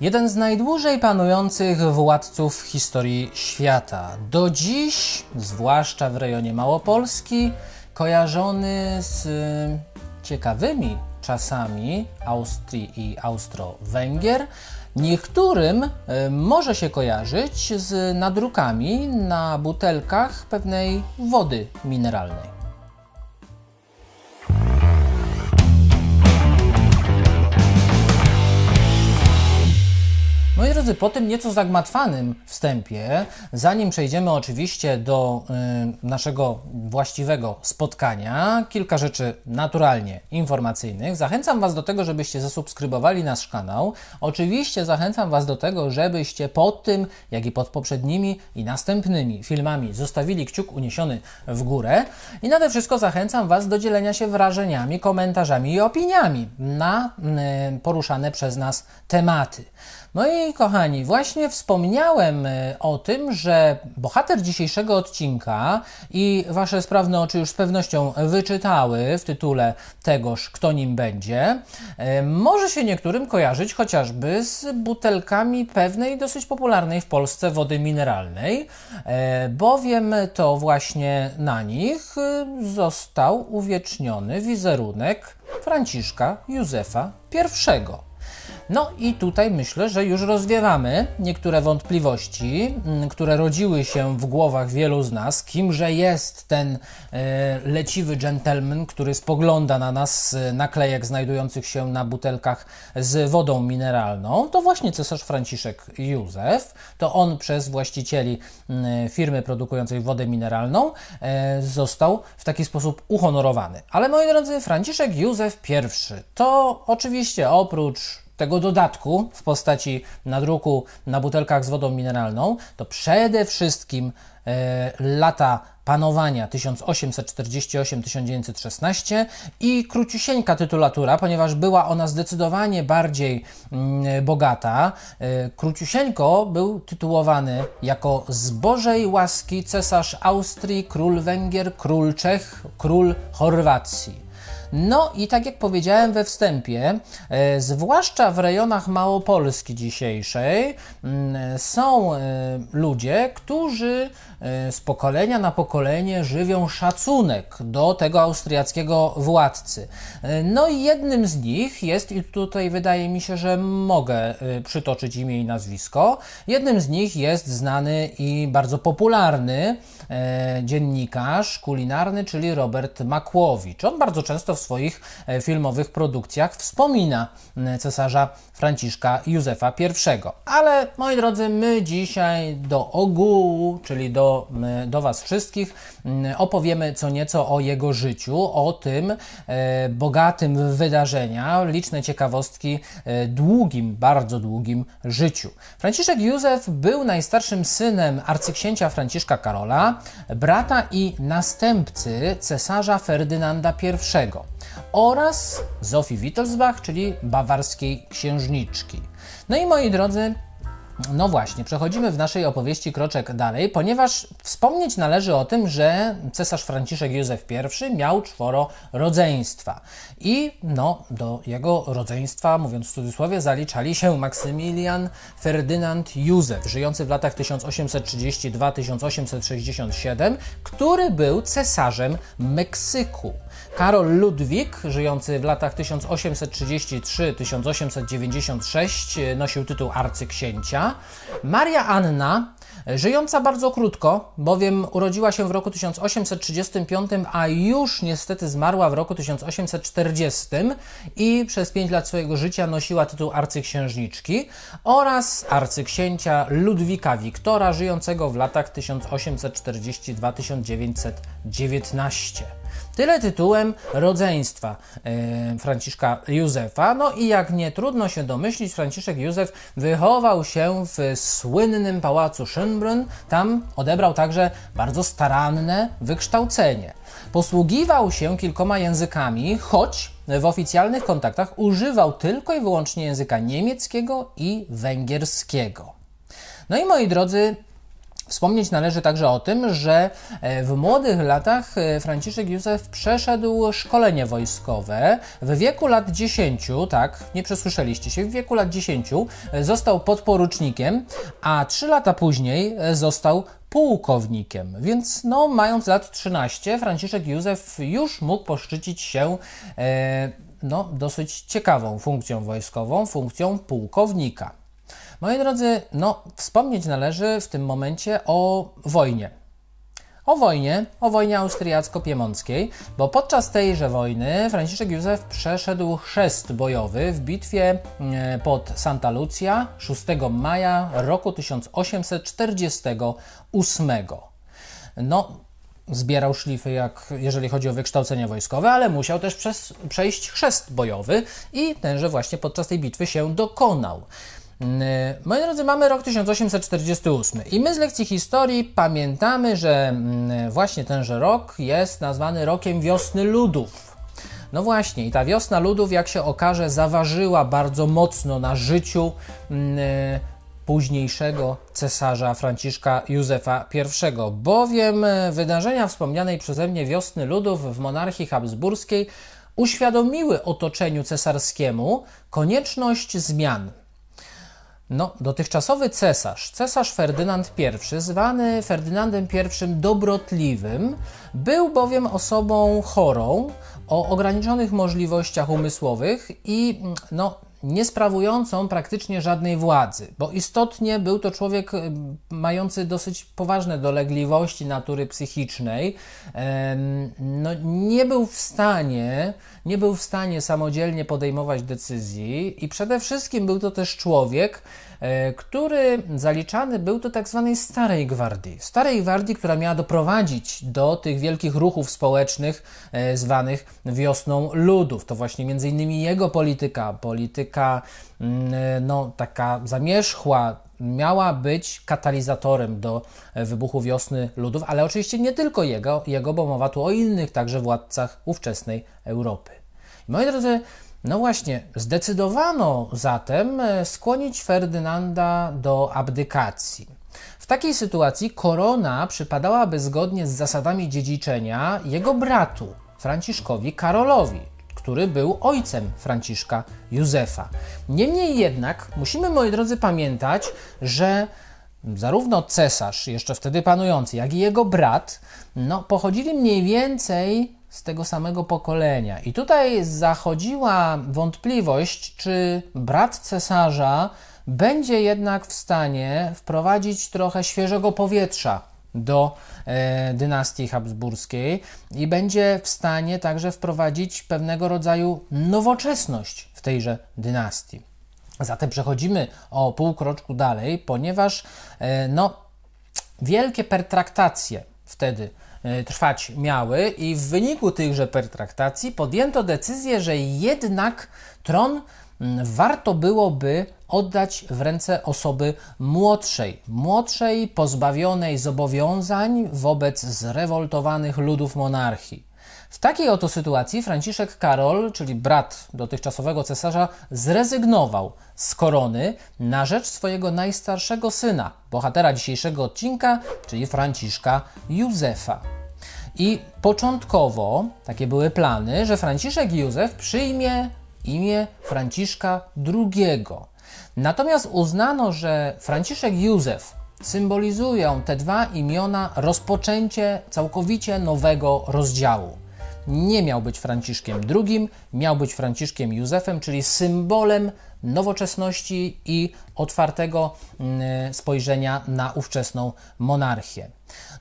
Jeden z najdłużej panujących władców w historii świata. Do dziś, zwłaszcza w rejonie Małopolski, kojarzony z y, ciekawymi czasami Austrii i Austro-Węgier. Niektórym y, może się kojarzyć z nadrukami na butelkach pewnej wody mineralnej. Moi no drodzy, po tym nieco zagmatwanym wstępie, zanim przejdziemy oczywiście do y, naszego właściwego spotkania, kilka rzeczy naturalnie informacyjnych. Zachęcam Was do tego, żebyście zasubskrybowali nasz kanał. Oczywiście zachęcam Was do tego, żebyście pod tym, jak i pod poprzednimi i następnymi filmami zostawili kciuk uniesiony w górę. I nade wszystko zachęcam Was do dzielenia się wrażeniami, komentarzami i opiniami na y, poruszane przez nas tematy. No i kochani, właśnie wspomniałem y, o tym, że bohater dzisiejszego odcinka i wasze sprawne oczy już z pewnością wyczytały w tytule tegoż, kto nim będzie, y, może się niektórym kojarzyć chociażby z butelkami pewnej dosyć popularnej w Polsce wody mineralnej, y, bowiem to właśnie na nich został uwieczniony wizerunek Franciszka Józefa I. No i tutaj myślę, że już rozwiewamy niektóre wątpliwości, mm, które rodziły się w głowach wielu z nas, kimże jest ten e, leciwy dżentelmen, który spogląda na nas z naklejek znajdujących się na butelkach z wodą mineralną. To właśnie cesarz Franciszek Józef. To on przez właścicieli mm, firmy produkującej wodę mineralną e, został w taki sposób uhonorowany. Ale moi drodzy, Franciszek Józef I to oczywiście oprócz tego dodatku w postaci nadruku na butelkach z wodą mineralną, to przede wszystkim e, lata panowania 1848-1916 i króciusieńka tytulatura, ponieważ była ona zdecydowanie bardziej mm, bogata. E, króciusieńko był tytułowany jako z Bożej łaski cesarz Austrii, król Węgier, król Czech, król Chorwacji. No i tak jak powiedziałem we wstępie, e, zwłaszcza w rejonach Małopolski dzisiejszej mm, są e, ludzie, którzy E, z pokolenia na pokolenie żywią szacunek do tego austriackiego władcy. E, no i jednym z nich jest, i tutaj wydaje mi się, że mogę e, przytoczyć imię i nazwisko, jednym z nich jest znany i bardzo popularny dziennikarz kulinarny, czyli Robert Makłowicz. On bardzo często w swoich filmowych produkcjach wspomina cesarza Franciszka Józefa I. Ale moi drodzy, my dzisiaj do ogółu, czyli do do, Was wszystkich. Opowiemy co nieco o jego życiu, o tym e, bogatym w wydarzenia, liczne ciekawostki, e, długim, bardzo długim życiu. Franciszek Józef był najstarszym synem arcyksięcia Franciszka Karola, brata i następcy cesarza Ferdynanda I oraz Zofii Wittelsbach, czyli bawarskiej księżniczki. No i moi drodzy, no właśnie, przechodzimy w naszej opowieści kroczek dalej, ponieważ wspomnieć należy o tym, że cesarz Franciszek Józef I miał czworo rodzeństwa. I no, do jego rodzeństwa, mówiąc w cudzysłowie, zaliczali się Maksymilian Ferdynand Józef, żyjący w latach 1832-1867, który był cesarzem Meksyku. Karol Ludwik, żyjący w latach 1833-1896, e, nosił tytuł arcyksięcia. Maria Anna, e, żyjąca bardzo krótko, bowiem urodziła się w roku 1835, a już niestety zmarła w roku 1840 i przez 5 lat swojego życia nosiła tytuł arcyksiężniczki oraz arcyksięcia Ludwika Wiktora, żyjącego w latach 1842-1919. Tyle tytułem rodzeństwa e, Franciszka Józefa. No i jak nie trudno się domyślić, Franciszek Józef wychował się w słynnym pałacu Schönbrunn. Tam odebrał także bardzo staranne wykształcenie. Posługiwał się kilkoma językami, choć w oficjalnych kontaktach używał tylko i wyłącznie języka niemieckiego i węgierskiego. No i moi drodzy, Wspomnieć należy także o tym, że e, w młodych latach e, Franciszek Józef przeszedł szkolenie wojskowe. W wieku lat 10, tak, nie przesłyszeliście się, w wieku lat 10 e, został podporucznikiem, a 3 lata później został pułkownikiem. Więc no, mając lat 13, Franciszek Józef już mógł poszczycić się e, no, dosyć ciekawą funkcją wojskową, funkcją pułkownika. Moi drodzy, no, wspomnieć należy w tym momencie o wojnie. O wojnie, o wojnie austriacko piemąckiej bo podczas tejże wojny Franciszek Józef przeszedł chrzest bojowy w bitwie mm, pod Santa Lucia 6 maja roku 1848. No, zbierał szlify, jak, jeżeli chodzi o wykształcenie wojskowe, ale musiał też przez, przejść chrzest bojowy i tenże właśnie podczas tej bitwy się dokonał. Y, moi drodzy, mamy rok 1848 i my z lekcji historii pamiętamy, że mm, y, właśnie tenże rok jest nazwany rokiem wiosny ludów. No właśnie, i ta wiosna ludów, jak się okaże, zaważyła bardzo mocno na życiu mm, y, późniejszego cesarza Franciszka Józefa I, bowiem wydarzenia wspomnianej przeze mnie wiosny ludów w monarchii habsburskiej uświadomiły otoczeniu cesarskiemu konieczność zmian no, dotychczasowy cesarz, cesarz Ferdynand I, zwany Ferdynandem I Dobrotliwym, był bowiem osobą chorą, o ograniczonych możliwościach umysłowych i mm, no, nie sprawującą praktycznie żadnej władzy, bo istotnie był to człowiek mający dosyć poważne dolegliwości natury psychicznej. No, nie był w stanie, nie był w stanie samodzielnie podejmować decyzji i przede wszystkim był to też człowiek, E, który zaliczany był do tak zwanej Starej Gwardii. Starej Gwardii, która miała doprowadzić do tych wielkich ruchów społecznych e, zwanych wiosną ludów. To właśnie między innymi jego polityka, polityka mm, e, no, taka zamierzchła, miała być katalizatorem do wybuchu wiosny ludów, ale oczywiście nie tylko jego, jego bo mowa tu o innych, także władcach ówczesnej Europy. moi drodzy, no właśnie, zdecydowano zatem e, skłonić Ferdynanda do abdykacji. W takiej sytuacji korona przypadałaby zgodnie z zasadami dziedziczenia jego bratu, Franciszkowi Karolowi, który był ojcem Franciszka Józefa. Niemniej jednak musimy, moi drodzy, pamiętać, że zarówno cesarz, jeszcze wtedy panujący, jak i jego brat, no, pochodzili mniej więcej z tego samego pokolenia. I tutaj zachodziła wątpliwość, czy brat cesarza będzie jednak w stanie wprowadzić trochę świeżego powietrza do e, dynastii habsburskiej i będzie w stanie także wprowadzić pewnego rodzaju nowoczesność w tejże dynastii. Zatem przechodzimy o pół kroczku dalej, ponieważ e, no, wielkie pertraktacje wtedy E, trwać miały i w wyniku tychże pertraktacji podjęto decyzję, że jednak tron warto byłoby oddać w ręce osoby młodszej, młodszej, pozbawionej zobowiązań wobec zrewoltowanych ludów monarchii. W takiej oto sytuacji Franciszek Karol, czyli brat dotychczasowego cesarza, zrezygnował z korony na rzecz swojego najstarszego syna, bohatera dzisiejszego odcinka, czyli Franciszka Józefa. I początkowo takie były plany, że Franciszek Józef przyjmie imię Franciszka II. Natomiast uznano, że Franciszek Józef symbolizują te dwa imiona rozpoczęcie całkowicie nowego rozdziału. Nie miał być Franciszkiem II, miał być Franciszkiem Józefem, czyli symbolem nowoczesności i otwartego mm, spojrzenia na ówczesną monarchię.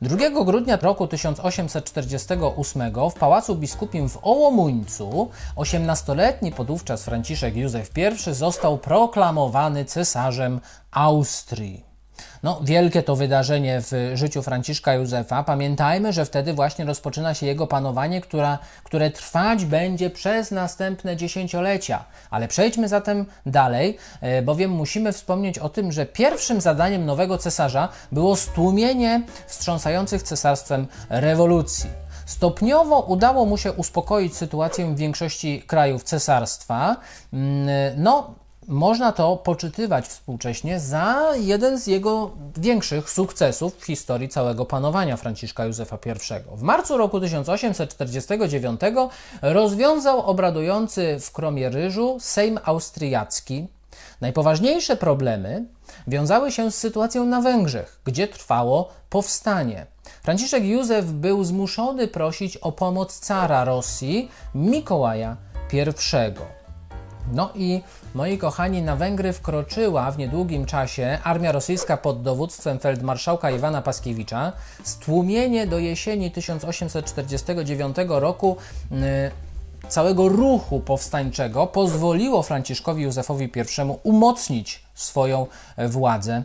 2 grudnia roku 1848 w Pałacu Biskupim w Ołomuńcu 18-letni podówczas Franciszek Józef I został proklamowany cesarzem Austrii. No, wielkie to wydarzenie w życiu Franciszka Józefa. Pamiętajmy, że wtedy właśnie rozpoczyna się jego panowanie, która, które trwać będzie przez następne dziesięciolecia. Ale przejdźmy zatem dalej, e, bowiem musimy wspomnieć o tym, że pierwszym zadaniem nowego cesarza było stłumienie wstrząsających cesarstwem rewolucji. Stopniowo udało mu się uspokoić sytuację w większości krajów cesarstwa. Mm, e, no, można to poczytywać współcześnie za jeden z jego większych sukcesów w historii całego panowania Franciszka Józefa I. W marcu roku 1849 rozwiązał obradujący w Kromie Ryżu Sejm Austriacki. Najpoważniejsze problemy wiązały się z sytuacją na Węgrzech, gdzie trwało powstanie. Franciszek Józef był zmuszony prosić o pomoc cara Rosji Mikołaja I. No i Moi kochani, na Węgry wkroczyła w niedługim czasie armia rosyjska pod dowództwem feldmarszałka Iwana Paskiewicza. Stłumienie do jesieni 1849 roku y, całego ruchu powstańczego pozwoliło Franciszkowi Józefowi I umocnić swoją władzę.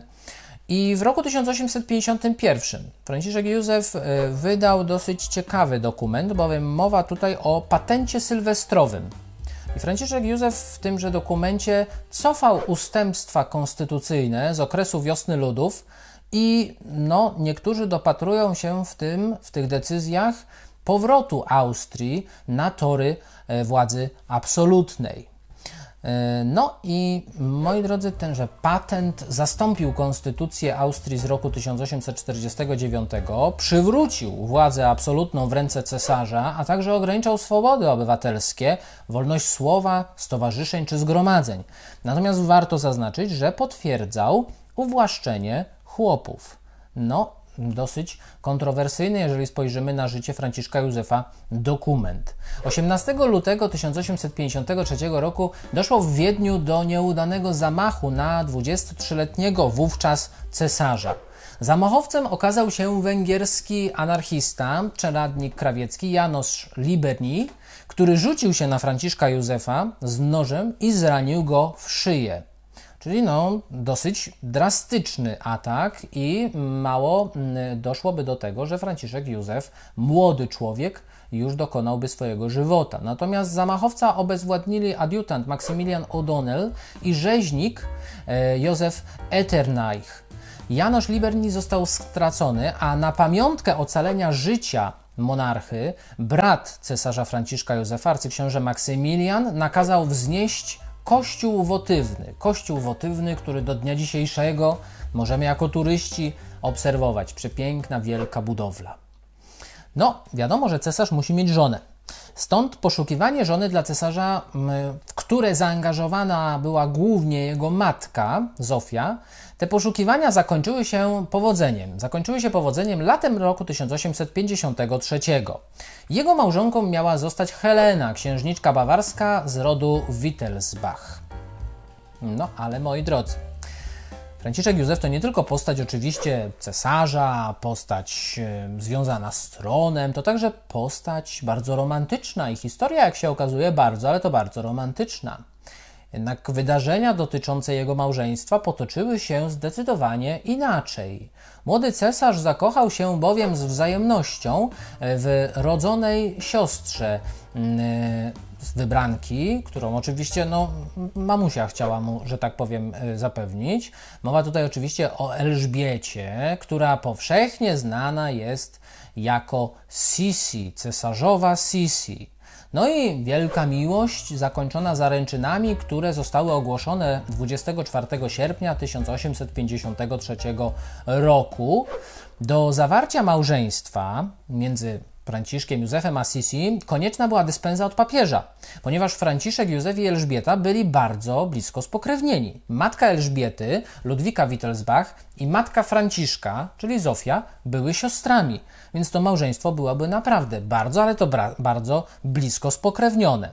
I w roku 1851 Franciszek Józef y, wydał dosyć ciekawy dokument, bowiem mowa tutaj o patencie sylwestrowym. I Franciszek Józef w tymże dokumencie cofał ustępstwa konstytucyjne z okresu wiosny ludów i no, niektórzy dopatrują się w tym, w tych decyzjach powrotu Austrii na tory e, władzy absolutnej. E, no i moi drodzy, tenże patent zastąpił konstytucję Austrii z roku 1849, przywrócił władzę absolutną w ręce cesarza, a także ograniczał swobody obywatelskie, wolność słowa, stowarzyszeń czy zgromadzeń. Natomiast warto zaznaczyć, że potwierdzał uwłaszczenie chłopów. No dosyć kontrowersyjny, jeżeli spojrzymy na życie Franciszka Józefa, dokument. 18 lutego 1853 roku doszło w Wiedniu do nieudanego zamachu na 23-letniego wówczas cesarza. Zamachowcem okazał się węgierski anarchista, czeladnik krawiecki Janosz Liberni, który rzucił się na Franciszka Józefa z nożem i zranił go w szyję. Czyli no, dosyć drastyczny atak i mało mm, doszłoby do tego, że Franciszek Józef, młody człowiek, już dokonałby swojego żywota. Natomiast zamachowca obezwładnili adiutant Maksymilian O'Donnell i rzeźnik e, Józef Eternaich. Janusz Liberni został stracony, a na pamiątkę ocalenia życia monarchy brat cesarza Franciszka Józefa, arcyksiąże Maksymilian, nakazał wznieść kościół wotywny. Kościół wotywny, który do dnia dzisiejszego możemy jako turyści obserwować. Przepiękna, wielka budowla. No, wiadomo, że cesarz musi mieć żonę. Stąd poszukiwanie żony dla cesarza, w które zaangażowana była głównie jego matka, Zofia, te poszukiwania zakończyły się powodzeniem. Zakończyły się powodzeniem latem roku 1853. Jego małżonką miała zostać Helena, księżniczka bawarska z rodu Wittelsbach. No, ale moi drodzy, Franciszek Józef to nie tylko postać oczywiście cesarza, postać związana z tronem, to także postać bardzo romantyczna i historia, jak się okazuje, bardzo, ale to bardzo romantyczna. Jednak wydarzenia dotyczące jego małżeństwa potoczyły się zdecydowanie inaczej. Młody cesarz zakochał się bowiem z wzajemnością w rodzonej siostrze mm, wybranki, którą oczywiście no, mamusia chciała mu, że tak powiem, e, zapewnić. Mowa tutaj oczywiście o Elżbiecie, która powszechnie znana jest jako Sisi, cesarzowa Sisi. No i wielka miłość zakończona zaręczynami, które zostały ogłoszone 24 sierpnia 1853 roku. Do zawarcia małżeństwa między Franciszkiem Józefem Assisi konieczna była dyspensa od papieża, ponieważ Franciszek, Józef i Elżbieta byli bardzo blisko spokrewnieni. Matka Elżbiety, Ludwika Wittelsbach i matka Franciszka, czyli Zofia, były siostrami, więc to małżeństwo byłoby naprawdę bardzo, ale to bardzo blisko spokrewnione.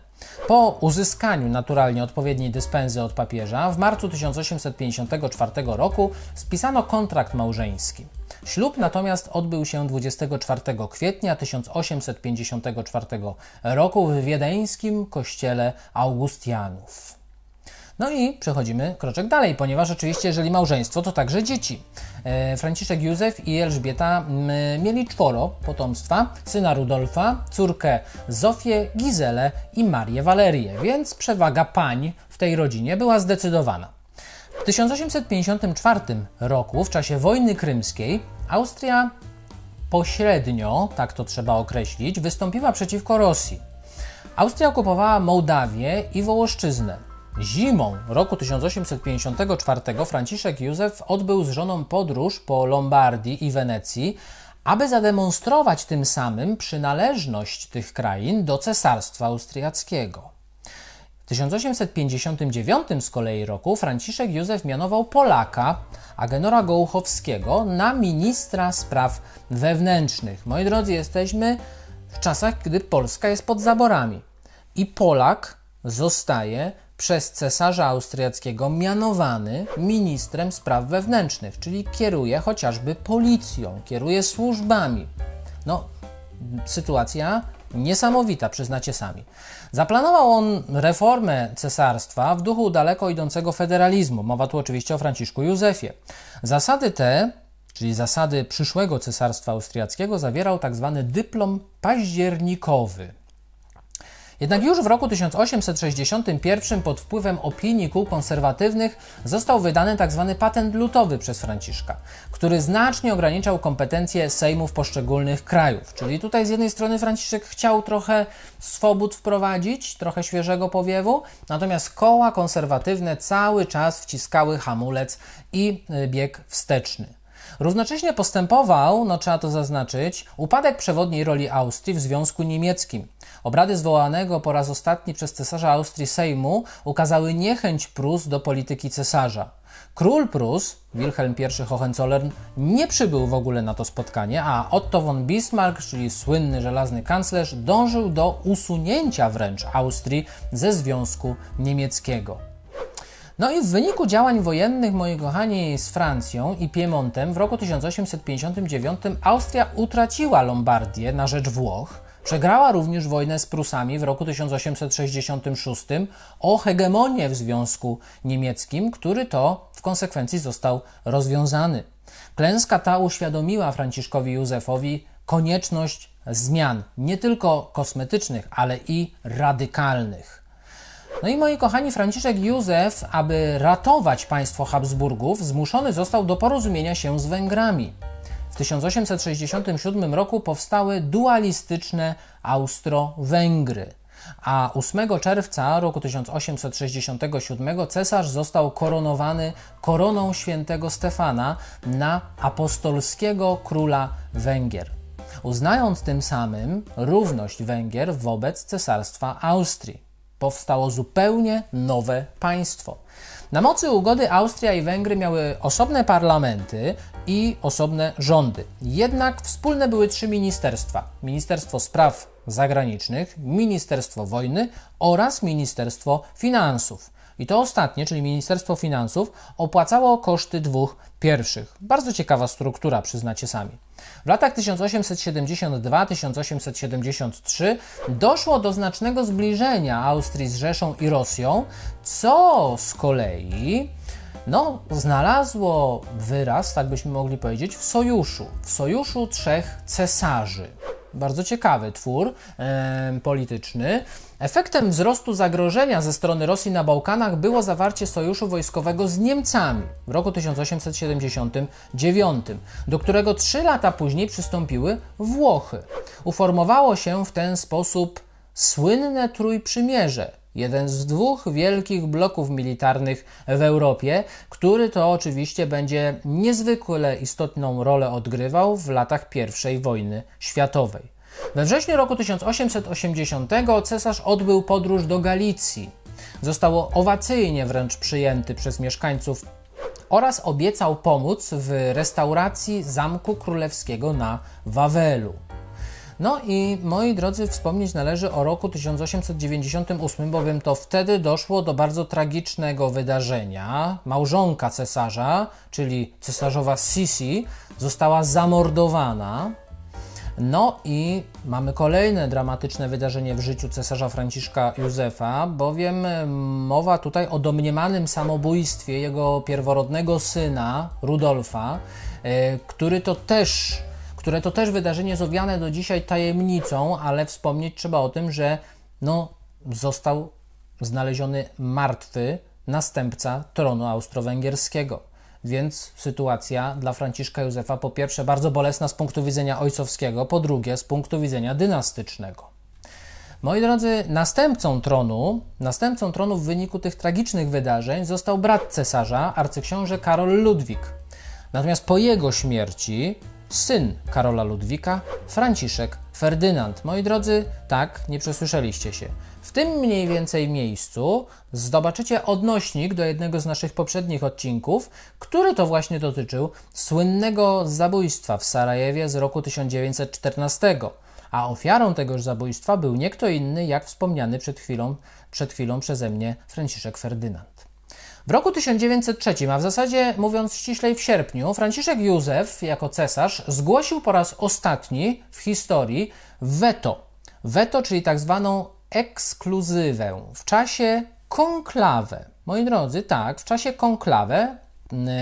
Po uzyskaniu naturalnie odpowiedniej dyspensy od papieża w marcu 1854 roku spisano kontrakt małżeński. Ślub natomiast odbył się 24 kwietnia 1854 roku w wiedeńskim kościele Augustianów. No i przechodzimy kroczek dalej, ponieważ oczywiście, jeżeli małżeństwo, to także dzieci. E, Franciszek Józef i Elżbieta mieli czworo potomstwa: syna Rudolfa, córkę Zofię, Gizelę i Marię Walerię, więc przewaga pań w tej rodzinie była zdecydowana. W 1854 roku, w czasie wojny krymskiej, Austria pośrednio, tak to trzeba określić, wystąpiła przeciwko Rosji. Austria okupowała Mołdawię i Wołoszczyznę. Zimą roku 1854 Franciszek Józef odbył z żoną podróż po Lombardii i Wenecji, aby zademonstrować tym samym przynależność tych krain do cesarstwa austriackiego. W 1859 z kolei roku Franciszek Józef mianował Polaka, Agenora Gołuchowskiego, na ministra spraw wewnętrznych. Moi drodzy, jesteśmy w czasach, gdy Polska jest pod zaborami. I Polak zostaje przez cesarza austriackiego mianowany ministrem spraw wewnętrznych, czyli kieruje chociażby policją, kieruje służbami. No, sytuacja niesamowita, przyznacie sami. Zaplanował on reformę cesarstwa w duchu daleko idącego federalizmu. Mowa tu oczywiście o Franciszku Józefie. Zasady te, czyli zasady przyszłego cesarstwa austriackiego, zawierał tzw. Tak dyplom październikowy. Jednak już w roku 1861 pod wpływem opinii kół konserwatywnych został wydany tzw. Tak patent lutowy przez Franciszka, który znacznie ograniczał kompetencje sejmów poszczególnych krajów. Czyli tutaj z jednej strony Franciszek chciał trochę swobód wprowadzić, trochę świeżego powiewu, natomiast koła konserwatywne cały czas wciskały hamulec i y, bieg wsteczny. Równocześnie postępował, no trzeba to zaznaczyć, upadek przewodniej roli Austrii w Związku Niemieckim. Obrady zwołanego po raz ostatni przez cesarza Austrii Sejmu ukazały niechęć Prus do polityki cesarza. Król Prus, Wilhelm I Hohenzollern, nie przybył w ogóle na to spotkanie, a Otto von Bismarck, czyli słynny żelazny kanclerz, dążył do usunięcia wręcz Austrii ze Związku Niemieckiego. No i w wyniku działań wojennych, moi kochani, z Francją i Piemontem w roku 1859 Austria utraciła Lombardię na rzecz Włoch. Przegrała również wojnę z Prusami w roku 1866 o hegemonię w Związku Niemieckim, który to w konsekwencji został rozwiązany. Klęska ta uświadomiła Franciszkowi Józefowi konieczność zmian, nie tylko kosmetycznych, ale i radykalnych. No i moi kochani, Franciszek Józef, aby ratować państwo Habsburgów, zmuszony został do porozumienia się z Węgrami. W 1867 roku powstały dualistyczne Austro-Węgry a 8 czerwca roku 1867 cesarz został koronowany koroną świętego Stefana na apostolskiego króla Węgier, uznając tym samym równość Węgier wobec cesarstwa Austrii powstało zupełnie nowe państwo. Na mocy ugody Austria i Węgry miały osobne parlamenty i osobne rządy. Jednak wspólne były trzy ministerstwa: Ministerstwo Spraw Zagranicznych, Ministerstwo Wojny oraz Ministerstwo Finansów. I to ostatnie, czyli Ministerstwo Finansów, opłacało koszty dwóch pierwszych. Bardzo ciekawa struktura, przyznacie sami. W latach 1872-1873 doszło do znacznego zbliżenia Austrii z Rzeszą i Rosją, co z kolei no, znalazło wyraz, tak byśmy mogli powiedzieć, w sojuszu, w sojuszu trzech cesarzy. Bardzo ciekawy twór e, polityczny. Efektem wzrostu zagrożenia ze strony Rosji na Bałkanach było zawarcie sojuszu wojskowego z Niemcami w roku 1879, do którego trzy lata później przystąpiły Włochy. Uformowało się w ten sposób słynne Trójprzymierze, jeden z dwóch wielkich bloków militarnych w Europie, który to oczywiście będzie niezwykle istotną rolę odgrywał w latach I wojny światowej. We wrześniu roku 1880 cesarz odbył podróż do Galicji. Został owacyjnie wręcz przyjęty przez mieszkańców oraz obiecał pomóc w restauracji Zamku Królewskiego na Wawelu. No i moi drodzy, wspomnieć należy o roku 1898, bowiem to wtedy doszło do bardzo tragicznego wydarzenia. Małżonka cesarza, czyli cesarzowa Sisi, została zamordowana. No i mamy kolejne dramatyczne wydarzenie w życiu cesarza Franciszka Józefa, bowiem mowa tutaj o domniemanym samobójstwie jego pierworodnego syna Rudolfa, e, który to też, które to też wydarzenie jest owiane do dzisiaj tajemnicą, ale wspomnieć trzeba o tym, że no, został znaleziony martwy następca tronu austro-węgierskiego. Więc sytuacja dla Franciszka Józefa po pierwsze bardzo bolesna z punktu widzenia ojcowskiego, po drugie z punktu widzenia dynastycznego. Moi drodzy, następcą tronu, następcą tronu w wyniku tych tragicznych wydarzeń został brat cesarza, arcyksiąże Karol Ludwik. Natomiast po jego śmierci syn Karola Ludwika, Franciszek, Ferdynand. Moi drodzy, tak, nie przesłyszeliście się. W tym mniej więcej miejscu zobaczycie odnośnik do jednego z naszych poprzednich odcinków, który to właśnie dotyczył słynnego zabójstwa w Sarajewie z roku 1914. A ofiarą tegoż zabójstwa był nie kto inny, jak wspomniany przed chwilą, przed chwilą przeze mnie Franciszek Ferdynand. W roku 1903, a w zasadzie mówiąc ściślej w sierpniu, Franciszek Józef jako cesarz zgłosił po raz ostatni w historii weto. Weto, czyli tak zwaną ekskluzywę w czasie konklawe, Moi drodzy, tak, w czasie konklawe mm,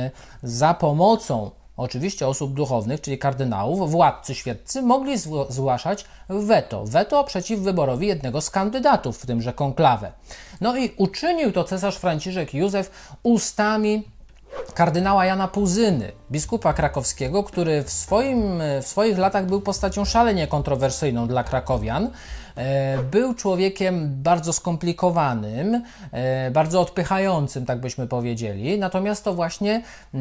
za pomocą oczywiście osób duchownych, czyli kardynałów, władcy świeccy, mogli zgłaszać weto. Weto przeciw wyborowi jednego z kandydatów w tymże konklawę. No i uczynił to cesarz Franciszek Józef ustami kardynała Jana Puzyny, biskupa krakowskiego, który w, swoim, w swoich latach był postacią szalenie kontrowersyjną dla krakowian. E, był człowiekiem bardzo skomplikowanym, e, bardzo odpychającym, tak byśmy powiedzieli. Natomiast to właśnie e,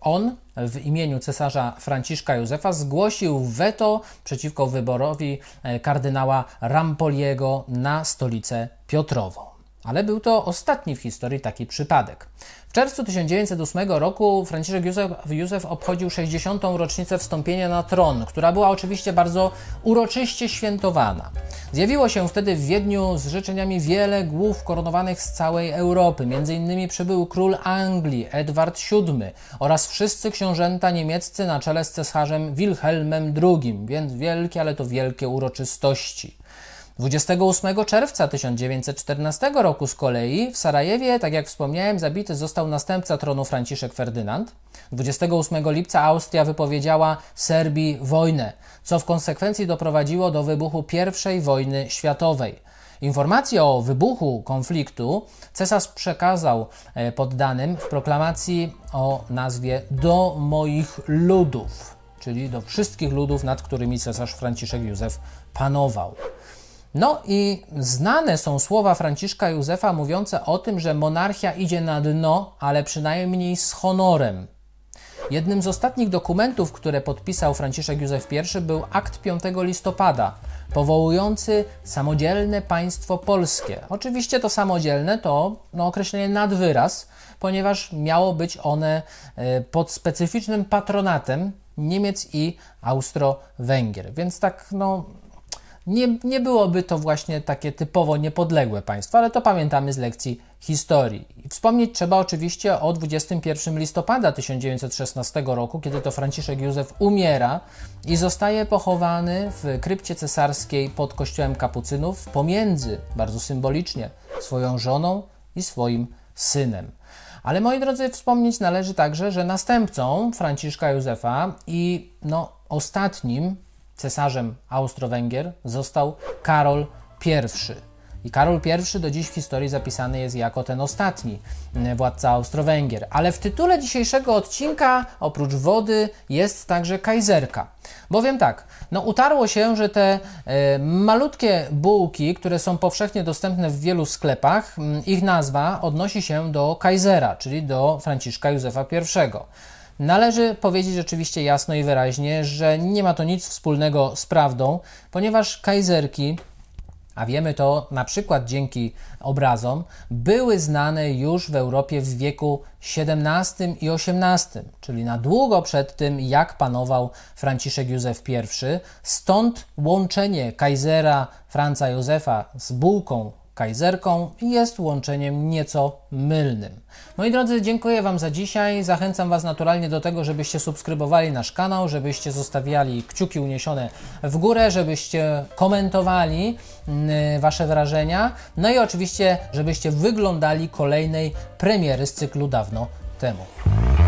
on w imieniu cesarza Franciszka Józefa zgłosił weto przeciwko wyborowi e, kardynała Rampoliego na stolicę Piotrową. Ale był to ostatni w historii taki przypadek. W czerwcu 1908 roku Franciszek Józef, Józef, obchodził 60. rocznicę wstąpienia na tron, która była oczywiście bardzo uroczyście świętowana. Zjawiło się wtedy w Wiedniu z życzeniami wiele głów koronowanych z całej Europy. Między innymi przybył król Anglii Edward VII oraz wszyscy książęta niemieccy na czele z cesarzem Wilhelmem II, więc wielkie, ale to wielkie uroczystości. 28 czerwca 1914 roku z kolei w Sarajewie, tak jak wspomniałem, zabity został następca tronu Franciszek Ferdynand. 28 lipca Austria wypowiedziała Serbii wojnę, co w konsekwencji doprowadziło do wybuchu I wojny światowej. Informację o wybuchu konfliktu cesarz przekazał e, poddanym w proklamacji o nazwie Do moich ludów, czyli do wszystkich ludów, nad którymi cesarz Franciszek Józef panował. No i znane są słowa Franciszka Józefa mówiące o tym, że monarchia idzie na dno, ale przynajmniej z honorem. Jednym z ostatnich dokumentów, które podpisał Franciszek Józef I, był akt 5 listopada, powołujący samodzielne państwo polskie. Oczywiście to samodzielne to no, określenie nad wyraz, ponieważ miało być one e, pod specyficznym patronatem Niemiec i Austro-Węgier. Więc tak no, nie, nie byłoby to właśnie takie typowo niepodległe państwo, ale to pamiętamy z lekcji historii. Wspomnieć trzeba oczywiście o 21 listopada 1916 roku, kiedy to Franciszek Józef umiera i zostaje pochowany w krypcie cesarskiej pod kościołem kapucynów pomiędzy, bardzo symbolicznie, swoją żoną i swoim synem. Ale moi drodzy, wspomnieć należy także, że następcą Franciszka Józefa i no, ostatnim cesarzem Austro-Węgier został Karol I. I Karol I do dziś w historii zapisany jest jako ten ostatni mm, władca Austro-Węgier. Ale w tytule dzisiejszego odcinka, oprócz wody, jest także kajzerka. Bowiem tak, no utarło się, że te y, malutkie bułki, które są powszechnie dostępne w wielu sklepach, mm, ich nazwa odnosi się do kajzera, czyli do Franciszka Józefa I. Należy powiedzieć oczywiście jasno i wyraźnie, że nie ma to nic wspólnego z prawdą, ponieważ kajzerki, a wiemy to na przykład dzięki obrazom, były znane już w Europie w wieku XVII i XVIII, czyli na długo przed tym, jak panował Franciszek Józef I. Stąd łączenie Kaisera Franca Józefa z bułką kajzerką jest łączeniem nieco mylnym. Moi drodzy, dziękuję Wam za dzisiaj. Zachęcam Was naturalnie do tego, żebyście subskrybowali nasz kanał, żebyście zostawiali kciuki uniesione w górę, żebyście komentowali mm, Wasze wrażenia. No i oczywiście, żebyście wyglądali kolejnej premiery z cyklu dawno temu.